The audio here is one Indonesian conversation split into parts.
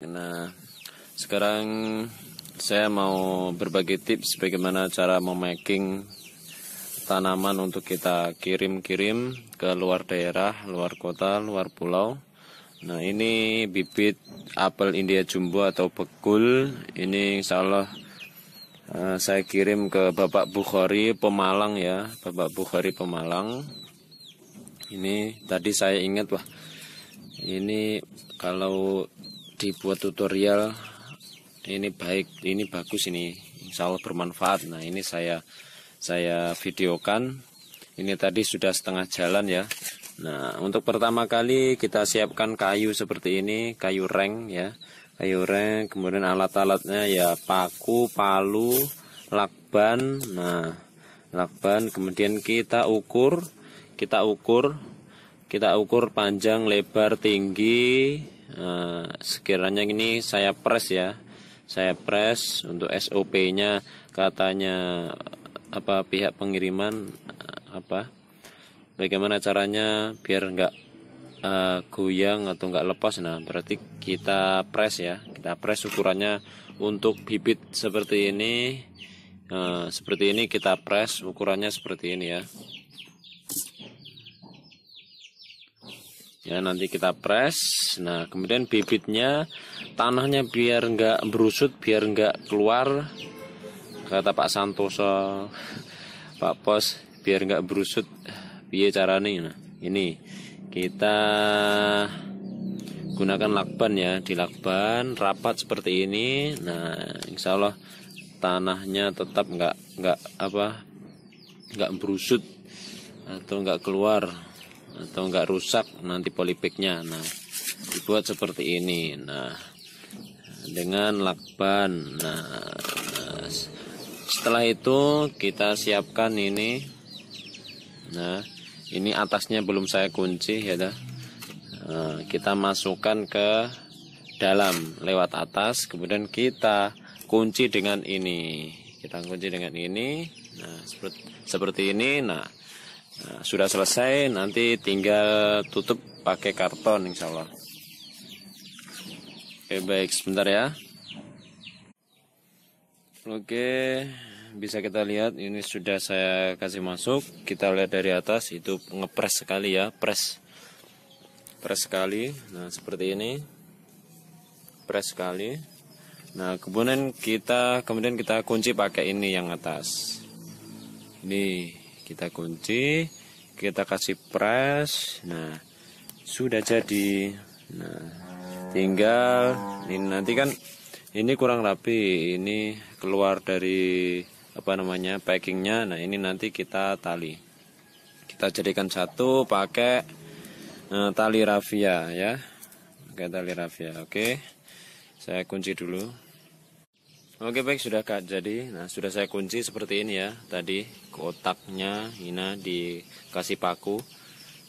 Nah, sekarang saya mau berbagi tips bagaimana cara memaking tanaman untuk kita kirim-kirim ke luar daerah, luar kota, luar pulau. Nah, ini bibit apel India jumbo atau pekul. Ini insya Allah uh, saya kirim ke Bapak Bukhari Pemalang ya, Bapak Bukhari Pemalang. Ini tadi saya ingat wah, ini kalau dibuat tutorial ini baik ini bagus ini insya Allah bermanfaat nah ini saya saya videokan ini tadi sudah setengah jalan ya nah untuk pertama kali kita siapkan kayu seperti ini kayu reng ya kayu reng kemudian alat-alatnya ya paku palu lakban nah lakban kemudian kita ukur kita ukur kita ukur panjang lebar tinggi Eh, sekiranya ini saya press ya saya press untuk SOP-nya katanya apa pihak pengiriman eh, apa bagaimana caranya biar enggak uh, eh, goyang atau enggak lepas nah berarti kita press ya kita press ukurannya untuk bibit seperti ini uh, seperti ini kita press ukurannya seperti ini ya ya nanti kita press nah kemudian bibitnya tanahnya biar enggak berusut biar enggak keluar kata Pak Santoso Pak Pos biar enggak berusut biar cara ini. nah ini kita gunakan lakban ya di lakban rapat seperti ini nah insya Allah tanahnya tetap enggak enggak apa enggak berusut atau enggak keluar atau enggak rusak nanti polipiknya nah dibuat seperti ini nah dengan lakban nah, nah setelah itu kita siapkan ini nah ini atasnya belum saya kunci ya dah eh, kita masukkan ke dalam lewat atas kemudian kita kunci dengan ini kita kunci dengan ini nah seperti, seperti ini nah Nah, sudah selesai, nanti tinggal tutup pakai karton insya Allah. Oke, baik, sebentar ya. Oke, bisa kita lihat ini sudah saya kasih masuk. Kita lihat dari atas itu ngepres sekali ya, press. Press sekali. Nah, seperti ini. Press sekali. Nah, kemudian kita kemudian kita kunci pakai ini yang atas. Nih, kita kunci kita kasih press nah sudah jadi nah tinggal ini nanti kan ini kurang rapi ini keluar dari apa namanya packingnya nah ini nanti kita tali kita jadikan satu pakai uh, tali rafia ya pakai tali rafia oke saya kunci dulu Oke baik sudah kak jadi nah sudah saya kunci seperti ini ya tadi kotaknya Hina dikasih paku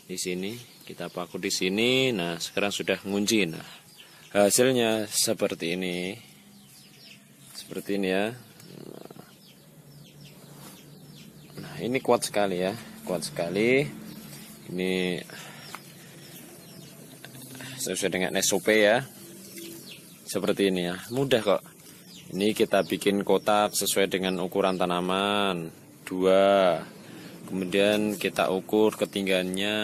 di sini kita paku di sini nah sekarang sudah mengunci nah hasilnya seperti ini seperti ini ya nah ini kuat sekali ya kuat sekali ini sesuai dengan SOP ya seperti ini ya mudah kok ini kita bikin kotak sesuai dengan ukuran tanaman. Dua. Kemudian kita ukur ketinggiannya.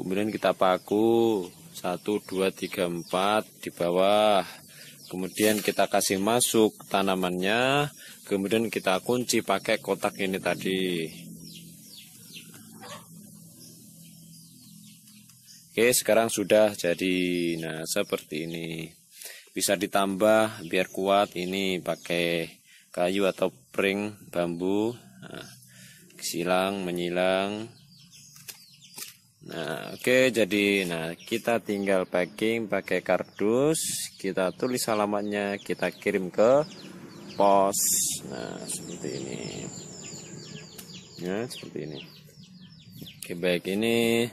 Kemudian kita paku. Satu, dua, tiga, empat di bawah. Kemudian kita kasih masuk tanamannya. Kemudian kita kunci pakai kotak ini tadi. Oke, sekarang sudah jadi. Nah, seperti ini bisa ditambah biar kuat ini pakai kayu atau pring bambu nah, silang menyilang nah oke okay, jadi nah kita tinggal packing pakai kardus kita tulis alamatnya kita kirim ke pos nah seperti ini ya seperti ini oke okay, baik ini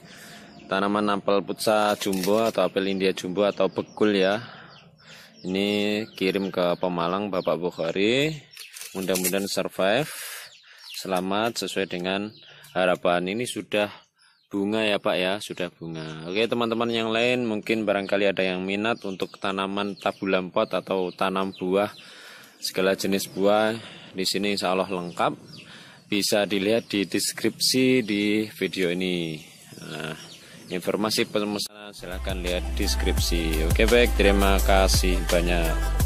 tanaman apel putsa jumbo atau apel india jumbo atau bekul ya ini kirim ke Pemalang Bapak Bukhari mudah-mudahan survive selamat sesuai dengan harapan ini sudah bunga ya Pak ya sudah bunga oke teman-teman yang lain mungkin barangkali ada yang minat untuk tanaman tabu lampot atau tanam buah segala jenis buah di sini insya Allah lengkap bisa dilihat di deskripsi di video ini nah, informasi pemesan silahkan lihat deskripsi. Oke baik, terima kasih banyak.